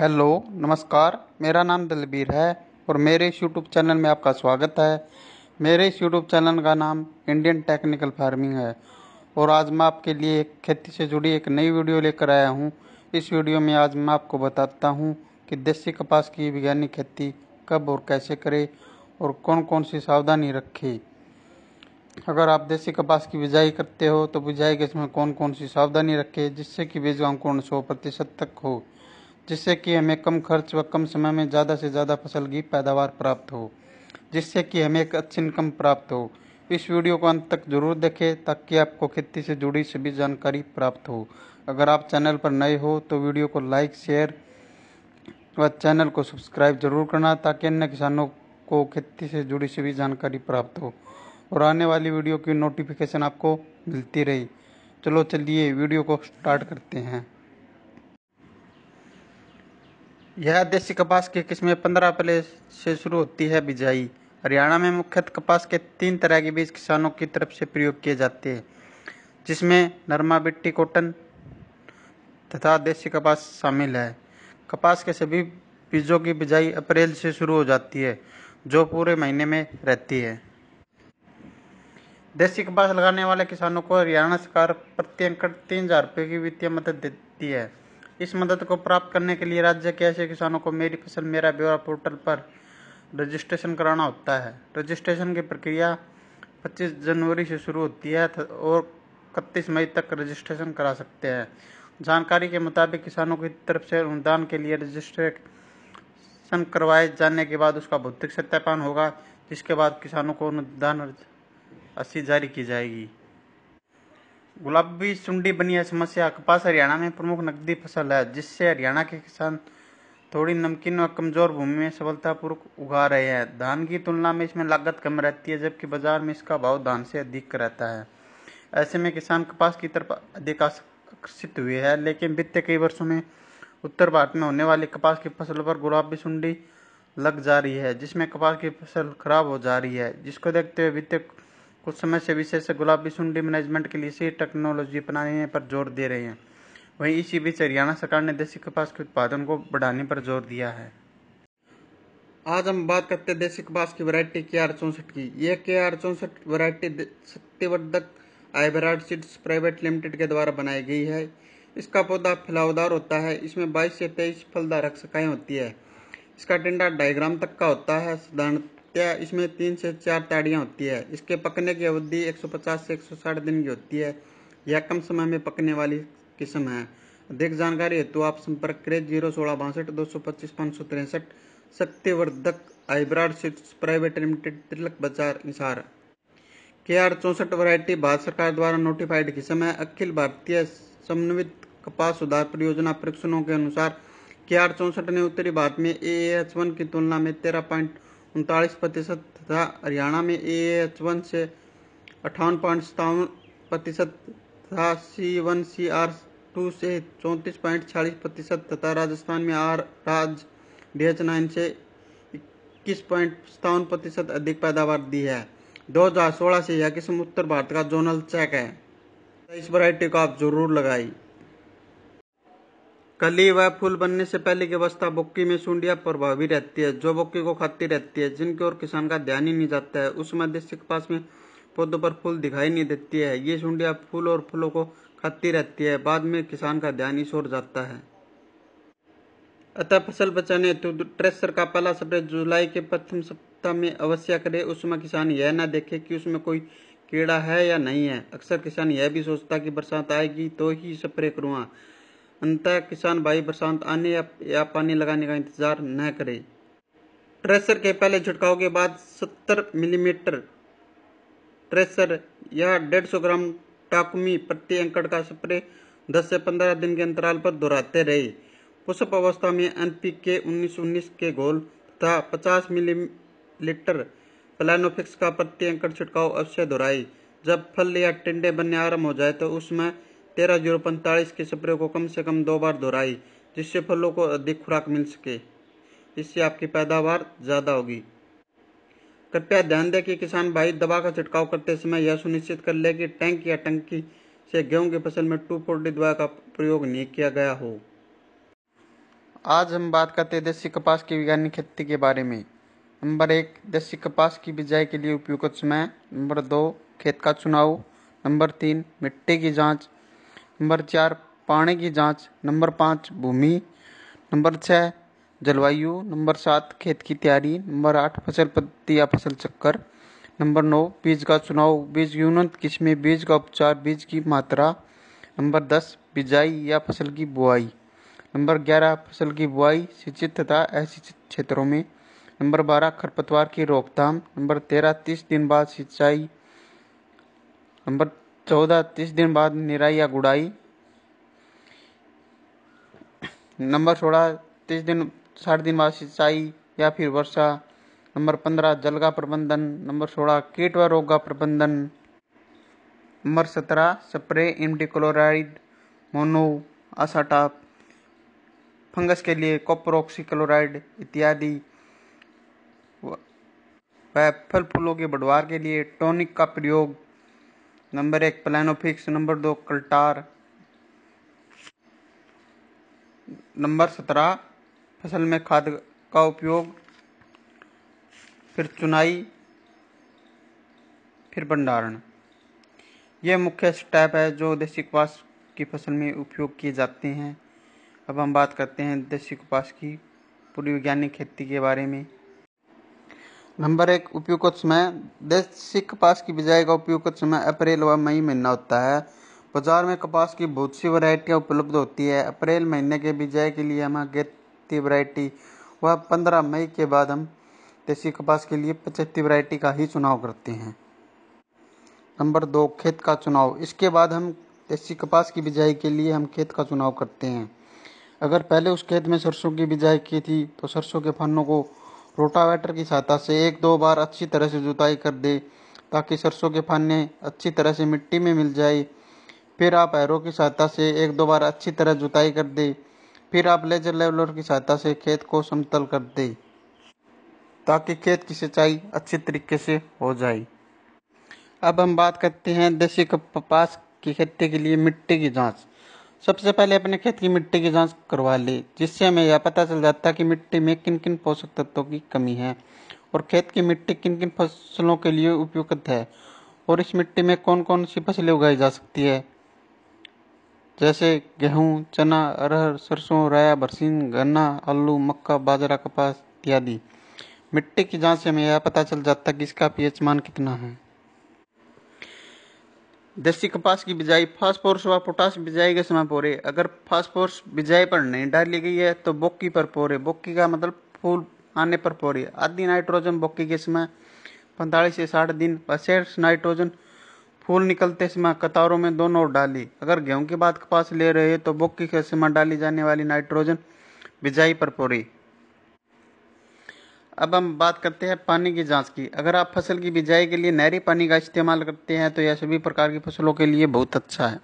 hello नमस्कार मेरा नाम दलबीर है और मेरे इस यूट्यूब चैनल में आपका स्वागत है मेरे इस यूट्यूब चैनल का नाम इंडियन टेक्निकल फार्मिंग है और आज मैं आपके लिए खेती से जुड़ी एक नई वीडियो लेकर आया हूँ इस वीडियो में आज मैं आपको बताता हूँ कि देसी कपास की वैज्ञानिक खेती कब और कैसे करें और कौन कौन सी सावधानी रखें अगर आप देसी कपास की बिजाई करते हो तो बिजाई के समय कौन कौन सी सावधानी रखें जिससे कि बीज अंकुरण सौ प्रतिशत तक हो जिससे कि हमें कम खर्च व कम समय में ज़्यादा से ज़्यादा फसल की पैदावार प्राप्त हो जिससे कि हमें एक अच्छी इनकम प्राप्त हो इस वीडियो को अंत तक जरूर देखें ताकि आपको खेती से जुड़ी सभी जानकारी प्राप्त हो अगर आप चैनल पर नए हो तो वीडियो को लाइक शेयर व चैनल को सब्सक्राइब जरूर करना ताकि अन्य किसानों को खेती से जुड़ी सभी जानकारी प्राप्त हो और आने वाली वीडियो की नोटिफिकेशन आपको मिलती रही चलो चलिए वीडियो को स्टार्ट करते हैं यह देसी कपास की किस्में पंद्रह अप्रैल से शुरू होती है बिजाई हरियाणा में मुख्यतः कपास के तीन तरह के बीज किसानों की तरफ से प्रयोग किए जाते हैं जिसमें नरमा बिट्टी कॉटन तथा देसी कपास शामिल है कपास के सभी बीजों की बिजाई अप्रैल से शुरू हो जाती है जो पूरे महीने में रहती है देसी कपास लगाने वाले किसानों को हरियाणा सरकार प्रति एकड़ तीन हज़ार रुपये की वित्तीय मदद देती है इस मदद को प्राप्त करने के लिए राज्य के ऐसे किसानों को मेरी फसल मेरा ब्यौरा पोर्टल पर रजिस्ट्रेशन कराना होता है रजिस्ट्रेशन की प्रक्रिया 25 जनवरी से शुरू होती है और इकतीस मई तक रजिस्ट्रेशन करा सकते हैं जानकारी के मुताबिक किसानों की तरफ से अनुदान के लिए रजिस्ट्रेशन करवाए जाने के बाद उसका भौतिक सत्यापन होगा जिसके बाद किसानों को अनुदान अस्सी जारी की जाएगी गुलाबी सुंडी बनिया समस्या कपास हरियाणा में प्रमुख नकदी फसल है जिससे हरियाणा के किसान थोड़ी नमकीन व कमजोर भूमि में सफलतापूर्वक उगा रहे हैं धान की तुलना में इसमें लागत कम रहती है जबकि बाजार में इसका भाव धान से अधिक रहता है ऐसे में किसान कपास की तरफ अधिक आकर्षित हुए है लेकिन बीते कई वर्षों में उत्तर भारत में होने वाली कपास की फसल पर गुलाबी सुंडी लग जा रही है जिसमें कपास की फसल खराब हो जा रही है जिसको देखते हुए बीते कुछ समय से विशेष गुलाबी सुंडी मैनेजमेंट के लिए इसी टेक्नोलॉजी अपनाने पर जोर दे रहे हैं वहीं इसी बीच हरियाणा सरकार ने देसी कपास के उत्पादन को बढ़ाने पर जोर दिया है आज हम बात करते हैं देसी कपास की वैरायटी के आर चौंसठ की ये के आर चौंसठ variety Shaktivardhak hybrid seeds private limited के द्वारा बनाई गई है इसका पौधा फैलावदार होता है इसमें 22 से 23 फलदारक शाखाएं होती है इसका टिंडा डायग्राम तक का होता है साधारण क्या इसमें तीन से चार ताड़ियाँ होती है इसके पकने की अवधि 150 से 160 दिन की होती है यह कम समय में पकने वाली किस्म है अधिक जानकारी हेतु आप संपर्क करें जीरो सोलह बासठ दो सौ पच्चीस पाँच सौ तिरसठ Shaktivardhak hybrid seeds private limited Tilak Bazaar Hisar के आर चौंसठ वरायटी भारत सरकार द्वारा नोटिफाइड किस्म है अखिल भारतीय समन्वित कपास सुधार परियोजना परीक्षणों के अनुसार के आर चौंसठ ने उत्तरी भारत में ए एच वन की तुलना में तेरह पॉइंट उनतालीस प्रतिशत तथा हरियाणा में ए एच वन से अट्ठावन पॉइंट सत्तावन प्रतिशत तथा C one C R two से चौंतीस पॉइंट छियालीस प्रतिशत तथा राजस्थान में R Raj D H nine से इक्कीस पॉइंट सत्तावन प्रतिशत अधिक पैदावार दी है दो हजार सोलह से यह किस्म उत्तर भारत का जोनल चेक है इस वैरायटी को आप जरूर लगाई कली व फूल बनने से पहले की अवस्था बुक्की में सुंडिया प्रभावी रहती है जो बुक्की को खाती रहती है जिनकी ओर किसान का ध्यान ही नहीं जाता है उस मध्यस्थ के पास में पौधों पर फूल दिखाई नहीं देती है ये सुंडिया फूल और फूलों को खाती रहती है बाद में किसान का ध्यान ही छोड़ जाता है अतः फसल बचाने हेतु ट्रेसर का पहला स्प्रे जुलाई के प्रथम सप्ताह में अवश्य करे उसमें किसान यह ना देखे कि उसमें कोई कीड़ा है या नहीं है अक्सर किसान यह भी सोचता कि बरसात आएगी तो ही स्प्रे करूँगा अंततः किसान भाई बरसात आने या, या पानी लगाने का इंतजार न करे ट्रेसर के पहले छिड़काव के बाद 70 मिलीमीटर ट्रेसर या 150 ग्राम टाकुमी प्रति एंकड़ का स्प्रे 10 से 15 दिन के अंतराल पर दोहराते रहे पुष्प अवस्था में एन पी के उन्नीस के घोल तथा 50 मिलीलीटर प्लानोफिक्स का प्रति एंकड़ छिड़काव अवश्य दोहराए जब फल या टिंडे बनने आरम्भ हो जाए तो उसमें तेरह जीरो पैंतालीस के स्प्रे को कम से कम दो बार दोहराई जिससे फलों को अधिक खुराक मिल सके इससे आपकी पैदावार ज़्यादा होगी कृपया ध्यान दें कि किसान भाई दवा का छिड़काव करते समय यह सुनिश्चित कर ले कि टैंक या टंकी से गेहूं की फसल में टू फोर्टी दवा का प्रयोग नहीं किया गया हो आज हम बात करते हैं देसी कपास की वैज्ञानिक खेती के बारे में नंबर एक देसी कपास की बिजाई के लिए उपयुक्त समय नंबर दो खेत का चुनाव नंबर तीन मिट्टी की जांच नंबर चार पानी की जांच नंबर पाँच भूमि नंबर छः जलवायु नंबर सात खेत की तैयारी नंबर आठ फसल पद्धति या फसल चक्कर नंबर नौ बीज का चुनाव बीज की उन्नत किस्में बीज का उपचार बीज की मात्रा नंबर दस बिजाई या फसल की बुआई नंबर ग्यारह फसल की बुआई सिंचित तथा असिंचित क्षेत्रों में नंबर बारह खरपतवार की रोकथाम नंबर तेरह तीस दिन बाद सिंचाई नंबर चौदह तीस दिन बाद निराई या गुड़ाई नंबर सोलह तीस दिन साठ दिन बाद सिंचाई या फिर वर्षा नंबर पंद्रह जल का प्रबंधन नंबर सोलह कीट व रोग का प्रबंधन नंबर सत्रह स्प्रे एमटी क्लोराइड मोनो असाटाप फंगस के लिए कॉपरोक्सी क्लोराइड इत्यादि वह फल फूलों के बढ़वार के लिए टॉनिक का प्रयोग नंबर एक प्लानो फिक्स नंबर दो कल्टार नंबर सत्रह फसल में खाद का उपयोग फिर चुनाई फिर भंडारण ये मुख्य स्टेप है जो देसी कपास की फसल में उपयोग किए जाते हैं अब हम बात करते हैं देसी कपास की पूरी वैज्ञानिक खेती के बारे में नंबर एक उपयुक्त समय देसी कपास की बिजाई का उपयुक्त समय अप्रैल व मई महीना होता है बाजार में कपास की बहुत सी वरायटियाँ उपलब्ध होती है अप्रैल महीने के बिजाई के लिए हम अगेती वरायटी व पंद्रह मई के बाद हम देसी कपास के लिए पचहत्तर वरायटी का ही चुनाव करते हैं नंबर दो खेत का चुनाव इसके बाद हम देसी कपास की बिजाई के लिए हम खेत का चुनाव करते हैं अगर पहले उस खेत में सरसों की बिजाई की थी तो सरसों के फनों को रोटावेटर की सहायता से एक दो बार अच्छी तरह से जुताई कर दे ताकि सरसों के फाने अच्छी तरह से मिट्टी में मिल जाए फिर आप एरो की सहायता से एक दो बार अच्छी तरह जुताई कर दे फिर आप लेजर लेवलर की सहायता से खेत को समतल कर दे ताकि खेत की सिंचाई अच्छे तरीके से हो जाए अब हम बात करते हैं देसी कपास की खेती के लिए मिट्टी की जांच सबसे पहले अपने खेत की मिट्टी की जांच करवा ली जिससे हमें यह पता चल जाता है कि मिट्टी में किन किन पोषक तत्वों की कमी है और खेत की मिट्टी किन किन फसलों के लिए उपयुक्त है और इस मिट्टी में कौन कौन सी फसलें उगाई जा सकती है जैसे गेहूँ चना अरहर सरसों राया बरसीन गन्ना आलू मक्का बाजरा कपास इत्यादि मिट्टी की जांच से हमें यह पता चल जाता है कि इसका पीएच मान कितना है देसी कपास की बिजाई फास्फोरस व पोटास बिजाई के समय पोरे अगर फास्फोरस बिजाई पर नहीं डाली गई है तो बोक्की पर पोरे बोक्की का मतलब फूल आने पर पोरे आदि नाइट्रोजन बोक्की के समय पैंतालीस से साठ दिन पशेष नाइट्रोजन फूल निकलते समय कतारों में दोनों ओर डाली अगर गेहूं के बाद कपास ले रहे तो बोक्की के समय डाली जाने वाली नाइट्रोजन बिजाई पर पोरी अब हम बात करते हैं पानी की जांच की अगर आप फसल की बिजाई के लिए नहरी पानी का इस्तेमाल करते हैं तो यह सभी प्रकार की फसलों के लिए बहुत अच्छा है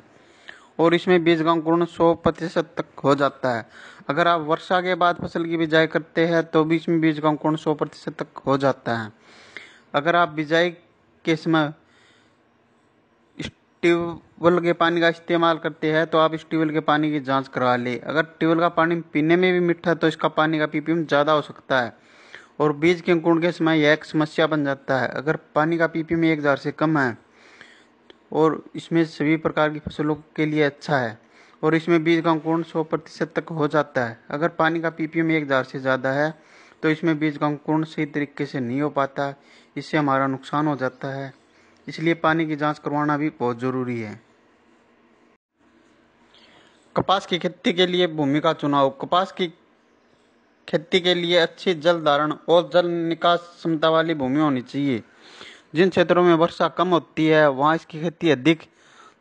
और इसमें बीज का अंकुरण सौ प्रतिशत तक हो जाता है अगर आप वर्षा के बाद फसल की बिजाई करते हैं तो भी इसमें बीज का अंकुरण सौ प्रतिशत तक हो जाता है अगर आप बिजाई के समय ट्यूबवेल के पानी का इस्तेमाल करते हैं तो आप इस ट्यूबवेल के पानी की जांच करवा लें अगर ट्यूबवेल का पानी पीने में भी मीठा है तो इसका पानी का पीपीएम ज़्यादा हो सकता है और बीज के अंकुरण के समय यह एक समस्या बन जाता है अगर पानी का पीपी में एक हज़ार से कम है और इसमें सभी प्रकार की फसलों के लिए अच्छा है और इसमें बीज का अंकुरण सौ प्रतिशत तक हो जाता है अगर पानी का पी में एक हज़ार से ज़्यादा है तो इसमें बीज का अंकुरण सही तरीके से नहीं हो पाता इससे हमारा नुकसान हो जाता है इसलिए पानी की जांच करवाना भी बहुत ज़रूरी है कपास की खेती के लिए भूमि का चुनाव कपास की खेती के लिए अच्छी जल धारण और जल निकास क्षमता वाली भूमि होनी चाहिए जिन क्षेत्रों में वर्षा कम होती है वहाँ इसकी खेती अधिक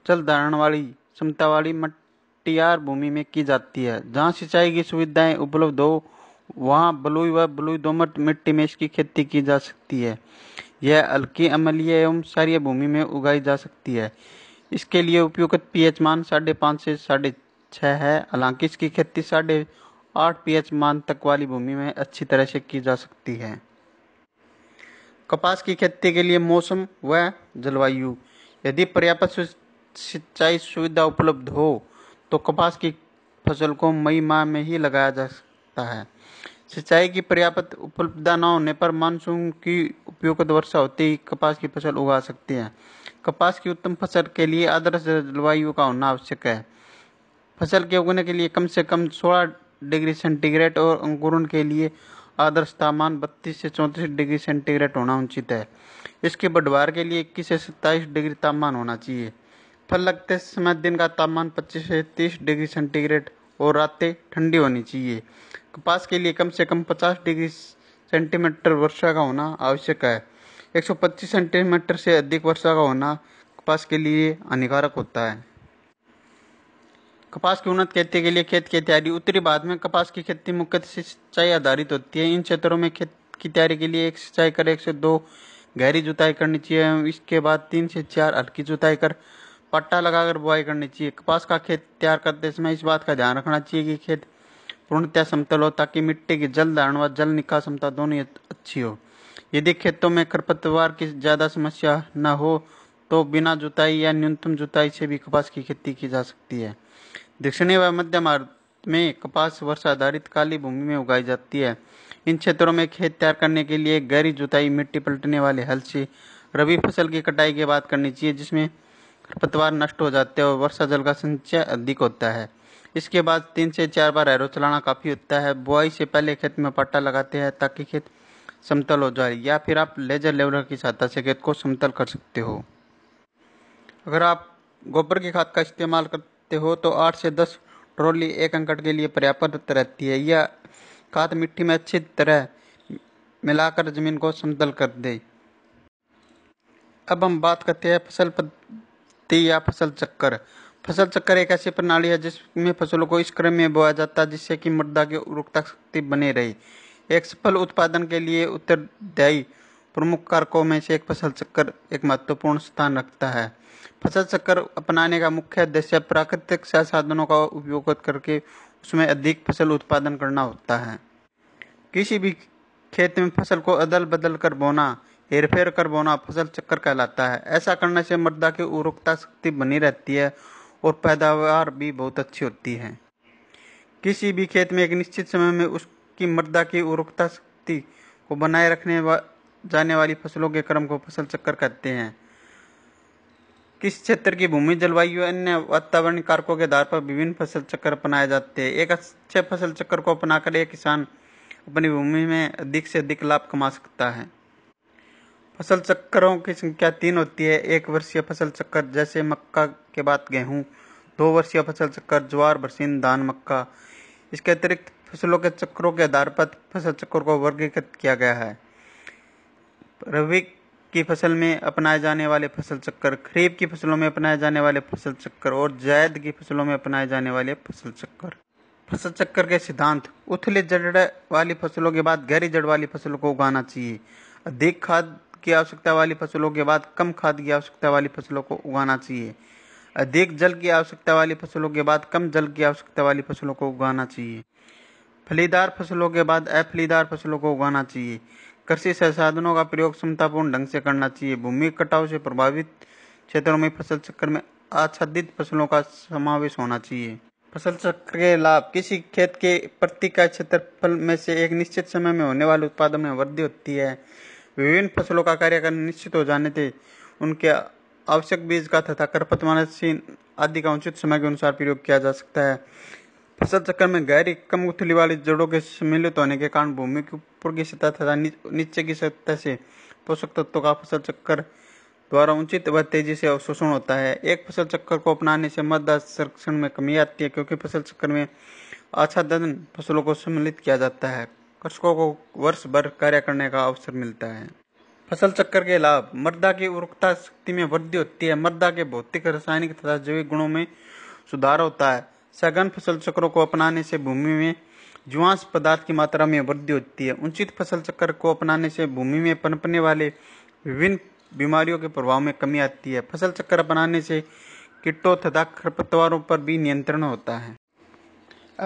जल धारण वाली क्षमता वाली मटियार भूमि में की जाती है जहाँ सिंचाई की सुविधाएं उपलब्ध हो वहाँ बलुई व बलुई दोमट मिट्टी में इसकी खेती की जा सकती है यह हल्की अमलीय एवं सारी भूमि में उगाई जा सकती है इसके लिए उपयुक्त पीएच मान साढ़े पाँच से साढ़े छः है हालांकि इसकी खेती साढ़े पी एच मान तक वाली भूमि में अच्छी तरह से की जा सकती है कपास की खेती के लिए मौसम व जलवायु यदि पर्याप्त सिंचाई सुविधा उपलब्ध हो तो कपास की फसल को मई माह में ही लगाया जा सकता है सिंचाई की पर्याप्त उपलब्धता न होने पर मानसून की उपयुक्त वर्षा होते ही कपास की फसल उगा सकती है कपास की उत्तम फसल के लिए आदर्श जलवायु का होना आवश्यक है फसल के उगने के लिए कम से कम सोलह डिग्री सेंटीग्रेड और अंकुरण के लिए आदर्श तापमान 32 से 34 डिग्री सेंटीग्रेड होना उचित है इसके बढ़वार के लिए 21 से 27 डिग्री तापमान होना चाहिए फल लगते समय दिन का तापमान 25 से 30 डिग्री सेंटीग्रेड और रातें ठंडी होनी चाहिए कपास के लिए कम से कम 50 डिग्री सेंटीमीटर वर्षा का होना आवश्यक है 125 सेंटीमीटर से अधिक वर्षा का होना कपास के लिए हानिकारक होता है कपास की उन्नत खेती के लिए खेत की तैयारी उत्तरी भारत में कपास की खेती मुख्यतः सिंचाई आधारित होती है इन क्षेत्रों में खेत की तैयारी के लिए एक सिंचाई कर एक से दो गहरी जुताई करनी चाहिए इसके बाद तीन से चार हल्की जुताई कर पट्टा लगाकर बुआई करनी चाहिए कपास का खेत तैयार करते समय इस बात का ध्यान रखना चाहिए कि खेत पूर्णतः समतल हो ताकि मिट्टी की जल धारण व जल निकास क्षमता दोनों अच्छी हो यदि खेतों में खरपतवार की ज़्यादा समस्या न हो तो बिना जुताई या न्यूनतम जुताई से भी कपास की खेती की जा सकती है दक्षिणी व मध्य भारत में कपास वर्षा आधारित काली भूमि में उगाई जाती है इन क्षेत्रों में खेत तैयार करने के लिए गहरी जुताई मिट्टी पलटने वाले हल से रबी फसल की कटाई की बात करनी चाहिए जिसमें खरपतवार नष्ट हो जाते हैं और वर्षा जल का संचय अधिक होता है इसके बाद तीन से चार बार हैरो चलाना काफ़ी होता है बुआई से पहले खेत में पट्टा लगाते हैं ताकि खेत समतल हो जाए या फिर आप लेजर लेवलर की सहायता से खेत को समतल कर सकते हो अगर आप गोबर की खाद का इस्तेमाल करते करते हो तो आठ से दस ट्रॉली एक अंकट के लिए पर्याप्त रहती है यह खाद मिट्टी में अच्छी तरह मिलाकर जमीन को समतल कर दे अब हम बात करते हैं फसल पद्धति या फसल चक्कर फसल चक्कर एक ऐसी प्रणाली है जिसमें फसलों को इस क्रम में बोया जाता है जिससे कि मृदा की उर्वरकता शक्ति बने रहे एक सफल उत्पादन के लिए उत्तरदायी प्रमुख कारकों में से एक फसल चक्कर एक महत्वपूर्ण स्थान रखता है फसल चक्कर अपनाने का मुख्य उद्देश्य प्राकृतिक संसाधनों का उपयोग करके उसमें अधिक फसल उत्पादन करना होता है किसी भी खेत में फसल को अदल बदल कर बोना हेरफेर कर बोना फसल चक्कर कहलाता है ऐसा करने से मृदा की उर्वरकता शक्ति बनी रहती है और पैदावार भी बहुत अच्छी होती है किसी भी खेत में एक निश्चित समय में उसकी मृदा की उर्वरकता शक्ति को बनाए रखने जाने वाली फसलों के क्रम को फसल चक्कर कहते हैं किस क्षेत्र की भूमि जलवायु अन्य वातावरण कारकों के आधार पर विभिन्न फसल चक्कर अपनाए जाते हैं एक अच्छे फसल चक्कर को अपनाकर एक किसान अपनी भूमि में अधिक से अधिक लाभ कमा सकता है फसल चक्करों की संख्या तीन होती है एक वर्षीय फसल चक्कर जैसे मक्का के बाद गेहूं दो वर्षीय फसल चक्कर ज्वार बरसीन धान मक्का इसके अतिरिक्त फसलों के चक्रों के आधार पर फसल चक्कर को वर्गीकृत किया गया है रवि की फसल में अपनाए जाने वाले फसल चक्कर खरीफ की फसलों में अपनाए जाने वाले फसल चक्कर और जायद की फसलों में अपनाए जाने वाले फसल चक्कर फसल चक्कर के सिद्धांत उथले जड़ वाली फसलों के बाद गहरी जड़ वाली फसलों को उगाना चाहिए अधिक खाद की आवश्यकता वाली फसलों के बाद कम खाद की आवश्यकता वाली फसलों को उगाना चाहिए अधिक जल की आवश्यकता वाली फसलों के बाद कम जल की आवश्यकता वाली फसलों को उगाना चाहिए फलीदार फसलों के बाद अफलीदार फसलों को उगाना चाहिए कृषि संसाधनों का प्रयोग क्षमतापूर्ण ढंग से करना चाहिए भूमि कटाव से प्रभावित क्षेत्रों में फसल चक्र में आच्छादित फसलों का समावेश होना चाहिए फसल चक्र के लाभ किसी खेत के प्रति का क्षेत्रफल में से एक निश्चित समय में होने वाले उत्पादन में वृद्धि होती है विभिन्न फसलों का कार्यक्रम निश्चित हो जाने से उनके आवश्यक बीज का तथा खरपतवार आदि का उचित समय के अनुसार प्रयोग किया जा सकता है फसल चक्र में गैर एकम गुथली वाली जड़ों के सम्मिलित होने के कारण भूमि की ऊपर की सतह तथा नीचे की सतह से पोषक तत्वों का फसल चक्कर द्वारा उचित व तेजी से अवशोषण होता है एक फसल चक्कर को अपनाने से मृदा संरक्षण में कमी आती है क्योंकि फसल चक्कर में आच्छादन फसलों को सम्मिलित किया जाता है कृषकों को वर्ष भर कार्य करने का अवसर मिलता है फसल चक्कर के लाभ मृदा की उर्वरकता शक्ति में वृद्धि होती है मृदा के भौतिक रासायनिक तथा जैविक गुणों में सुधार होता है सघन फसल चक्रों को अपनाने से भूमि में जुआंश पदार्थ की मात्रा में वृद्धि होती है उचित फसल चक्र को अपनाने से भूमि में पनपने वाले विभिन्न बीमारियों के प्रभाव में कमी आती है फसल चक्र अपनाने से कीटों तथा खरपतवारों पर भी नियंत्रण होता है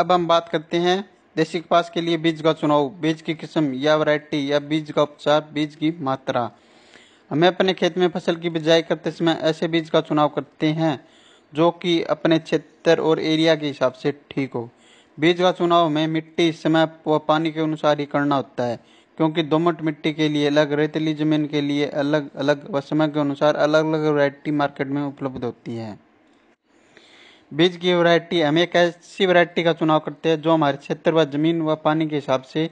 अब हम बात करते हैं देसी कपास के लिए बीज का चुनाव बीज की किस्म या वैरायटी या बीज का उपचार बीज की मात्रा हमें अपने खेत में फसल की बिजाई करते समय ऐसे बीज का चुनाव करते हैं जो कि अपने क्षेत्र और एरिया के हिसाब से ठीक हो बीज का चुनाव में मिट्टी समय व पानी के अनुसार ही करना होता है क्योंकि दोमट मिट्टी के लिए अलग रेतली जमीन के लिए अलग अलग व समय के अनुसार अलग अलग वैरायटी मार्केट में उपलब्ध होती है बीज की वैरायटी हम एक ऐसी वैरायटी का चुनाव करते हैं जो हमारे क्षेत्र व जमीन व पानी के हिसाब से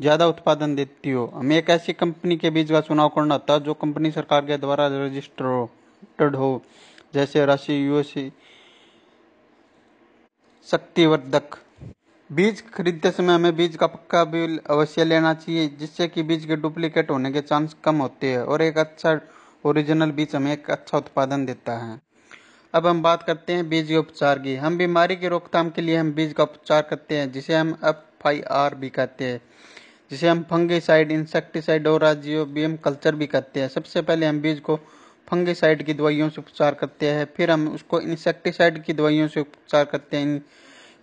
ज़्यादा उत्पादन देती हो हमें एक ऐसी कंपनी के बीज का चुनाव करना होता है जो कंपनी सरकार के द्वारा रजिस्टर्ड हो जैसे राशि युवसी शक्तिवर्धक बीज खरीदते समय हमें बीज का पक्का बिल अवश्य लेना चाहिए जिससे कि बीज के डुप्लीकेट होने के चांस कम होते हैं और एक अच्छा ओरिजिनल बीज हमें एक अच्छा उत्पादन देता है अब हम बात करते हैं बीज के उपचार की हम बीमारी की रोकथाम के लिए हम बीज का उपचार करते हैं जिसे हम एफ आई आर भी कहते हैं जिसे हम फंगिसाइड इंसेक्टिसाइड और आजीओ बी एम कल्चर भी कहते हैं सबसे पहले हम बीज को फंगिसाइड की दवाइयों से उपचार करते हैं फिर हम उसको इंसेक्टिसाइड की दवाइयों से उपचार करते हैं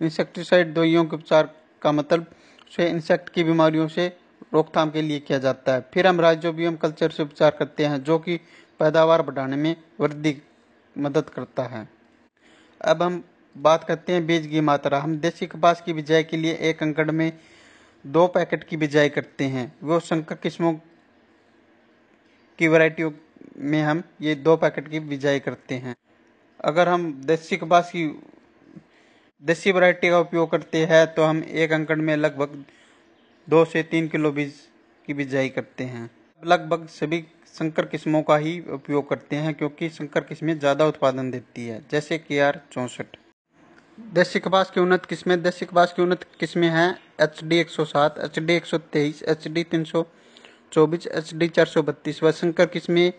इंसेक्टिसाइड दवाइयों के उपचार का मतलब उसे इंसेक्ट की बीमारियों से रोकथाम के लिए किया जाता है फिर हम राइजोबियम कल्चर से उपचार करते हैं जो कि पैदावार बढ़ाने में वृद्धि मदद करता है अब हम बात करते हैं बीज की मात्रा हम देसी कपास की बिजाई के लिए एक अंकड़ में दो पैकेट की बिजाई करते हैं वो संकर किस्मों की वैरायटियों में हम ये दो पैकेट की बिजाई करते हैं अगर हम देसी कपास की देसी वैरायटी का उपयोग करते हैं तो हम एक अंकड़ में लगभग दो से तीन किलो बीज की बिजाई करते हैं लगभग सभी संकर किस्मों का ही उपयोग करते हैं क्योंकि संकर किस्में ज़्यादा उत्पादन देती है जैसे के आर चौंसठ देसी कपास की उन्नत किस्में देसी कपास की उन्नत किस्में हैं एच डी एक सौ सात एच डी एक सौ तेईस एच डी तीन सौ चौबीस एच डी चार सौ बत्तीस व संकर किस्में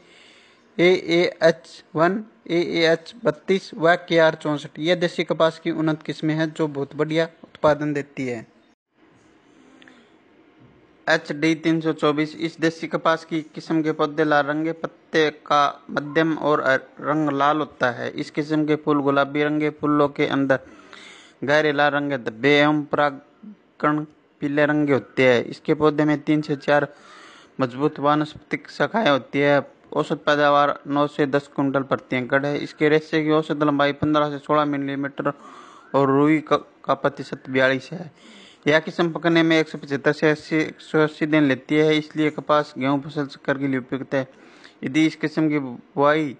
A A H one A A H बत्तीस व के आर चौंसठ यह देसी कपास की उन्नत किस्में हैं जो बहुत बढ़िया उत्पादन देती है एच डी तीन सौ चौबीस इस देसी कपास की किस्म के पौधे लाल रंगे पत्ते का मध्यम और रंग लाल होता है इस किस्म के फूल गुलाबी रंगे फूलों के अंदर गहरे लाल रंग धब्बे एवं परागण पीले रंग के होते हैं इसके पौधे में तीन से चार मजबूत वानस्पतिक शाखाएं होती है औसत पैदावार 9 से 10 कुंटल प्रति एकड़ है इसके रेशे की औसत लंबाई 15 से 16 मिलीमीटर और रुई का, प्रतिशत बयालीस है यह किस्म पकने में एक सौ पचहत्तर से अस्सी एक सौ अस्सी दिन लेती है इसलिए कपास गेहूं फसल चक्कर के लिए उपयुक्त है यदि इस किस्म की बुआई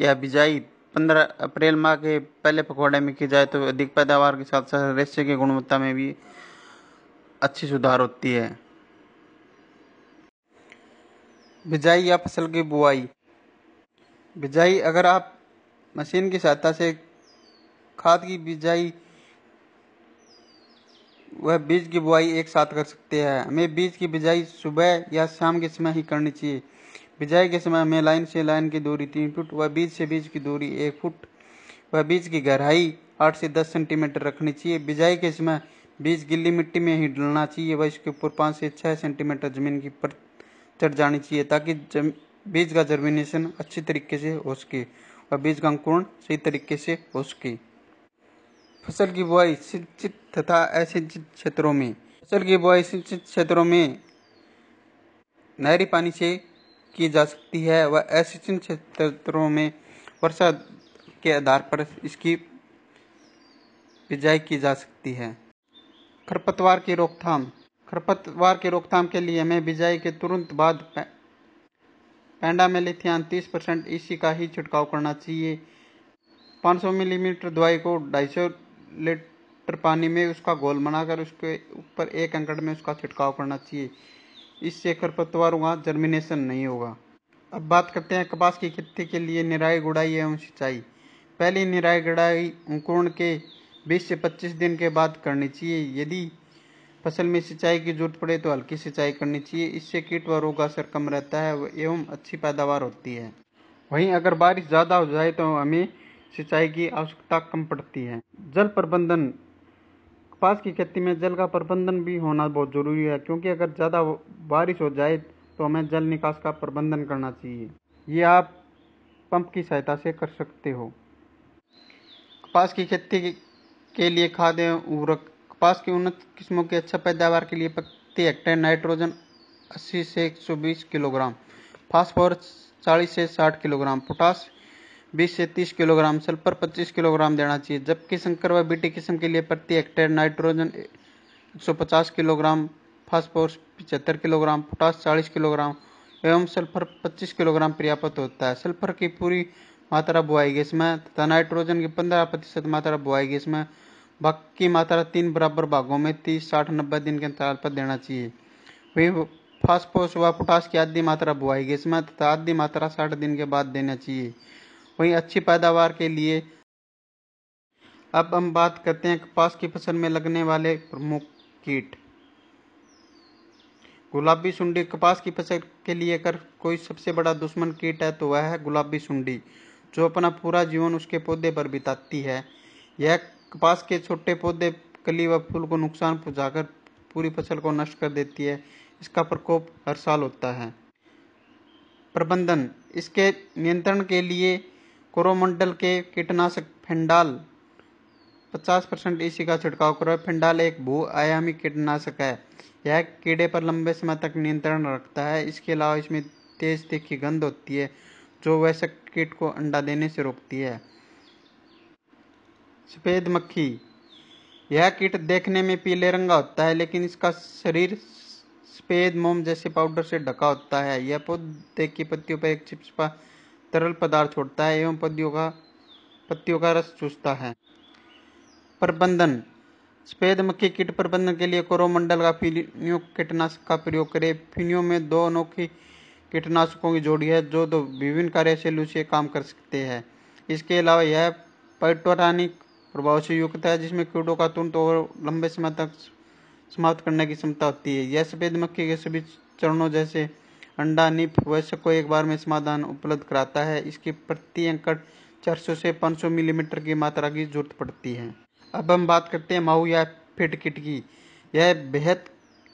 या बिजाई पंद्रह अप्रैल माह के पहले पखवाड़े में की जाए तो अधिक पैदावार के साथ साथ रेशे की गुणवत्ता में भी अच्छी सुधार होती है बिजाई या फसल की बुआई बिजाई अगर आप मशीन की सहायता से खाद की बिजाई वह बीज की बुआई एक साथ कर सकते हैं हमें बीज की बिजाई सुबह या शाम के समय ही करनी चाहिए बिजाई के समय हमें लाइन से लाइन की दूरी तीन फुट व बीज से बीज की दूरी एक फुट व बीज की गहराई आठ से दस सेंटीमीटर रखनी चाहिए बिजाई के समय बीज गिल्ली मिट्टी में ही डलना चाहिए व इसके ऊपर पाँच से छः सेंटीमीटर जमीन की चढ़ जानी चाहिए ताकि बीज का जर्मिनेशन अच्छी तरीके से हो सके और बीज का अंकुरण सही तरीके से हो सके फसल की बुआई सिंचित तथा असिंचित क्षेत्रों में फसल की बुआई सिंचित क्षेत्रों में नहरी पानी से की जा सकती है व असिंचित क्षेत्रों में वर्षा के आधार पर इसकी बिजाई की जा सकती है खरपतवार की रोकथाम खरपतवार की रोकथाम के लिए हमें बिजाई के तुरंत बाद पैंडा में 30 परसेंट ईसी e का ही छिड़काव करना चाहिए 500 मिलीमीटर mm दवाई को 250 लीटर पानी में उसका घोल बनाकर उसके ऊपर एक अंकड़ में उसका छिड़काव करना चाहिए इससे खरपतवारों का जर्मिनेशन नहीं होगा अब बात करते हैं कपास की खेती के लिए निराई गुड़ाई एवं सिंचाई पहली निराई गुड़ाई अंकुरण के 20 से 25 दिन के बाद करनी चाहिए यदि फसल में सिंचाई की जरूरत पड़े तो हल्की सिंचाई करनी चाहिए इससे कीट व रोग असर कम रहता है एवं अच्छी पैदावार होती है वहीं अगर बारिश ज़्यादा हो जाए तो हमें सिंचाई की आवश्यकता कम पड़ती है जल प्रबंधन कपास की खेती में जल का प्रबंधन भी होना बहुत ज़रूरी है क्योंकि अगर ज़्यादा बारिश हो जाए तो हमें जल निकास का प्रबंधन करना चाहिए ये आप पंप की सहायता से कर सकते हो कपास की खेती के लिए खाद एवं उर्वरक कपास की उन्नत किस्मों की अच्छा पैदावार के लिए प्रति हेक्टेयर नाइट्रोजन 80 से 120 किलोग्राम फास्फोरस 40 से 60 किलोग्राम पोटास 20 से 30 किलोग्राम सल्फर 25 किलोग्राम देना चाहिए जबकि संकर व बीटी किस्म के लिए प्रति हेक्टेयर नाइट्रोजन 150 किलोग्राम फास्फोरस पचहत्तर किलोग्राम पोटास 40 किलोग्राम एवं सल्फर 25 किलोग्राम पर्याप्त होता है सल्फर की पूरी मात्रा बुआई गई इसमें तथा नाइट्रोजन की 15 प्रतिशत मात्रा बुआई गई इसमें भक्त की मात्रा तीन बराबर भागों में तीस साठ नब्बे दिन के अंतराल पर देना चाहिए वही फास्फोस व पोटास की आधी मात्रा बुआई के समय तथा आधी मात्रा साठ दिन के बाद देना चाहिए वहीं अच्छी पैदावार के लिए अब हम बात करते हैं कपास की फसल में लगने वाले प्रमुख कीट गुलाबी सुंडी कपास की फसल के लिए अगर कोई सबसे बड़ा दुश्मन कीट है तो वह है गुलाबी सुंडी जो अपना पूरा जीवन उसके पौधे पर बिताती है यह कपास के छोटे पौधे कली व फूल को नुकसान पहुंचाकर पूरी फसल को नष्ट कर देती है इसका प्रकोप हर साल होता है प्रबंधन इसके नियंत्रण के लिए कोरोमंडल के कीटनाशक फेंडाल 50 परसेंट इसी का छिड़काव करो फेंडाल एक भू आयामी कीटनाशक है यह कीड़े पर लंबे समय तक नियंत्रण रखता है इसके अलावा इसमें तेज तीखी गंध होती है जो वैसे कीट को अंडा देने से रोकती है सफ़ेद मक्खी यह कीट देखने में पीले रंग का होता है लेकिन इसका शरीर सफ़ेद मोम जैसे पाउडर से ढका होता है यह पौधे की पत्तियों पर एक चिपचिपा तरल पदार्थ छोड़ता है एवं पत्तियों का पत्तियों का रस चूसता है प्रबंधन सफ़ेद मक्खी कीट प्रबंधन के लिए कोरोमंडल का फिनियो कीटनाशक का प्रयोग करें फिनियो में दो अनोखी कीटनाशकों की जोड़ी है जो दो विभिन्न कार्यशैलियों से काम कर सकते हैं इसके अलावा यह पैटोरानिक प्रभाव से युक्त है जिसमें कीड़ों का तुरंत और लंबे समय तक समाप्त करने की क्षमता होती है यह सफेद मक्खी के सभी चरणों जैसे अंडा निप वैश्य को एक बार में समाधान उपलब्ध कराता है इसकी प्रति एंकड़ चार से पाँच मिलीमीटर की मात्रा की जरूरत पड़ती है अब हम बात करते हैं माऊ या फिट किट की यह बेहद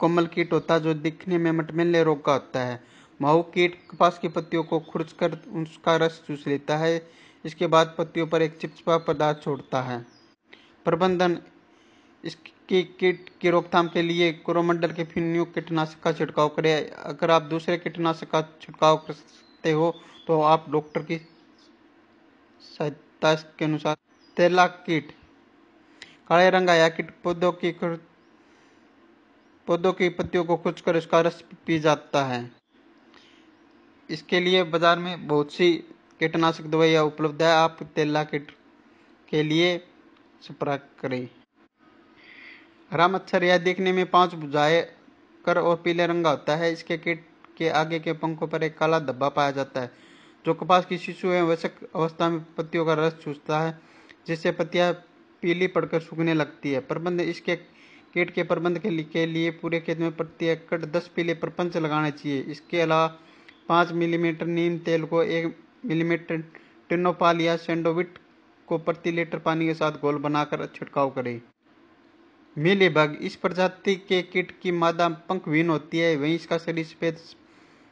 कोमल कीट होता है जो दिखने में मटमेले रोग का होता है माऊ कीट कपास की पत्तियों को खुरच कर उसका रस चूस लेता है इसके बाद पत्तियों पर एक चिपचिपा पदार्थ छोड़ता है प्रबंधन इसकी कीट की रोकथाम के लिए कोरोमंडल के फिनयुक्त कीटनाशक का छिड़काव करें अगर आप दूसरे कीटनाशक का छिड़काव कर सकते हो तो आप डॉक्टर की सहायता के अनुसार तेला कीट काले रंग आया कीट पौधों की पौधों की पत्तियों को कर उसका रस पी जाता है इसके लिए बाजार में बहुत सी कीटनाशक दवाइयाँ उपलब्ध है आप तेला किट के लिए संपर्क करें हरा मच्छर यह देखने में पांच बुझाए कर और पीले रंग होता है इसके किट के आगे के पंखों पर एक काला धब्बा पाया जाता है जो कपास की शिशु है वयस्क अवस्था में पत्तियों का रस चूसता है जिससे पत्तियां पीली पड़कर सूखने लगती है प्रबंध इसके कीट के प्रबंध के, के लिए पूरे खेत में प्रति एकड़ दस पीले प्रपंच लगाने चाहिए इसके अलावा पाँच मिलीमीटर नीम तेल को एक मिलीमीटर टिनोपाल या सेंडोविट को प्रति लीटर पानी के साथ घोल बनाकर छिड़काव करें बग इस प्रजाति के कीट की मादा पंखवीन होती है वहीं इसका शरीर सफेद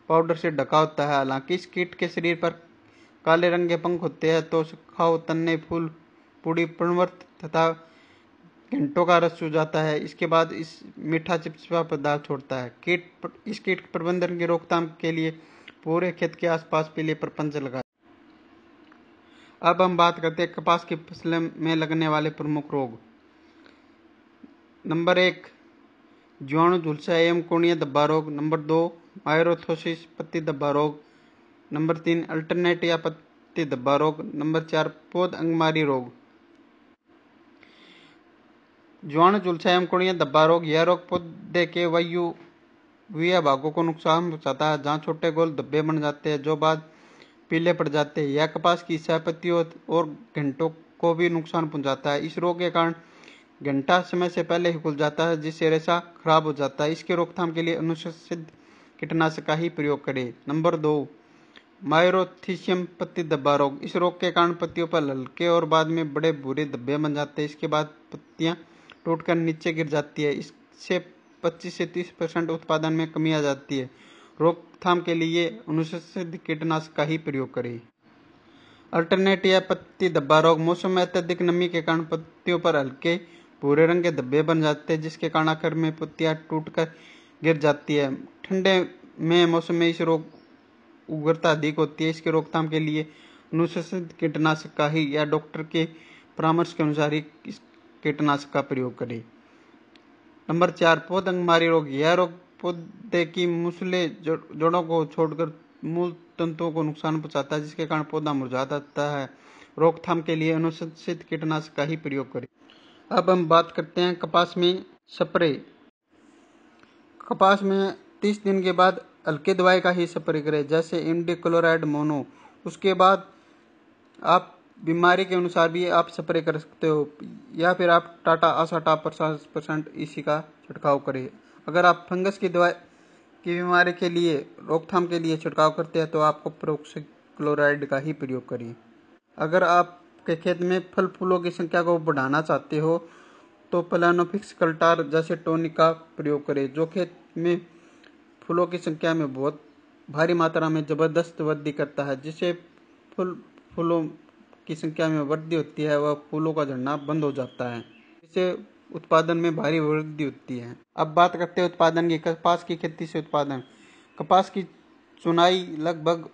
पाउडर से ढका होता है हालांकि इस कीट के शरीर पर काले रंग के पंख होते हैं तो सुखाव तन्ने फूल पूरी प्रणवर्त तथा घंटों का रस जाता है इसके बाद इस मीठा चिपचिपा पदार्थ छोड़ता है कीट इस कीट प्रबंधन की रोकथाम के लिए पूरे खेत के आसपास पीले प्रपंच लगाए अब हम बात करते हैं कपास की फसल में लगने वाले प्रमुख रोग नंबर एक जीवाणु झुलसा एवं कोणीय धब्बा रोग नंबर दो मायरोथोसिस पत्ती धब्बा रोग नंबर तीन अल्टरनेट या पत्ती धब्बा रोग नंबर चार पौध अंगमारी रोग जीवाणु झुलसा एवं कोणीय धब्बा रोग यह रोग पौधे के वायु हुए भागों को नुकसान पहुंचाता है जहाँ छोटे गोल धब्बे बन जाते हैं जो बाद पीले पड़ जाते हैं यह कपास की सह और घंटों को भी नुकसान पहुंचाता है इस रोग के कारण घंटा समय से पहले ही खुल जाता है जिससे रेशा खराब हो जाता है इसके रोकथाम के लिए अनुशंसित कीटनाशक का ही प्रयोग करें नंबर दो मायरोथीशियम पत्ती धब्बा रोग इस रोग के कारण पत्तियों पर हल्के और बाद में बड़े बुरे धब्बे बन जाते हैं इसके बाद पत्तियां टूटकर नीचे गिर जाती है इससे 25 से 30 परसेंट उत्पादन में कमी आ जाती है रोकथाम के लिए अनुशंसित कीटनाशक का ही प्रयोग करें अल्टरनेट या पत्ती धब्बा रोग मौसम में अत्यधिक नमी के कारण पत्तियों पर हल्के भूरे रंग के धब्बे बन जाते हैं जिसके कारण आखिर में पत्तियां टूटकर गिर जाती है ठंडे में मौसम में इस रोग उग्रता अधिक होती है इसके रोकथाम के लिए अनुशंसित कीटनाशक का ही या डॉक्टर के परामर्श के अनुसार ही कीटनाशक का प्रयोग करें नंबर चार पौधंग मारी रोग यह रोग पौधे की मुसले जड़ों को छोड़कर मूल तंतुओं को नुकसान पहुंचाता है जिसके कारण पौधा मुरझा जाता है रोकथाम के लिए अनुशंसित कीटनाशक का ही प्रयोग करें अब हम बात करते हैं कपास में स्प्रे कपास में तीस दिन के बाद हल्के दवाई का ही स्प्रे करें जैसे एमडी क्लोराइड मोनो उसके बाद आप बीमारी के अनुसार भी आप स्प्रे कर सकते हो या फिर आप टाटा आशा टाप परसेंट इसी का छिड़काव करें अगर आप फंगस की दवाई की बीमारी के लिए रोकथाम के लिए छिड़काव करते हैं तो आपको क्लोराइड का ही प्रयोग करिए अगर आपके खेत में फल फूलों की संख्या को बढ़ाना चाहते हो तो प्लानोफिक्स कल्टार जैसे टोनिक का प्रयोग करें जो खेत में फूलों की संख्या में बहुत भारी मात्रा में ज़बरदस्त वृद्धि करता है जिससे फूल फूलों की संख्या में वृद्धि होती है वह फूलों का झड़ना बंद हो जाता है इससे उत्पादन में भारी वृद्धि होती है अब बात करते हैं उत्पादन की कपास की खेती से उत्पादन कपास की चुनाई लगभग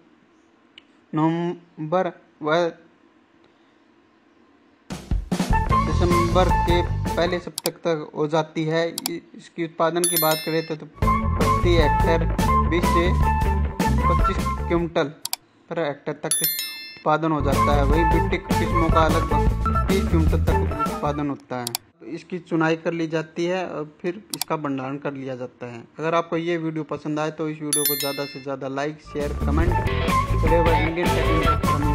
नवंबर व दिसंबर के पहले सप्ताह तक हो जाती है इसकी उत्पादन की बात करें तो, प्रति हेक्टेयर बीस से पच्चीस क्विंटल पर हेक्टेयर तक उत्पादन हो जाता है वही बिट्टिक किस्मों का लगभग तीस क्विंटल तक उत्पादन होता है तो इसकी चुनाई कर ली जाती है और फिर इसका भंडारण कर लिया जाता है अगर आपको ये वीडियो पसंद आए तो इस वीडियो को ज़्यादा से ज़्यादा लाइक शेयर कमेंट इंडियन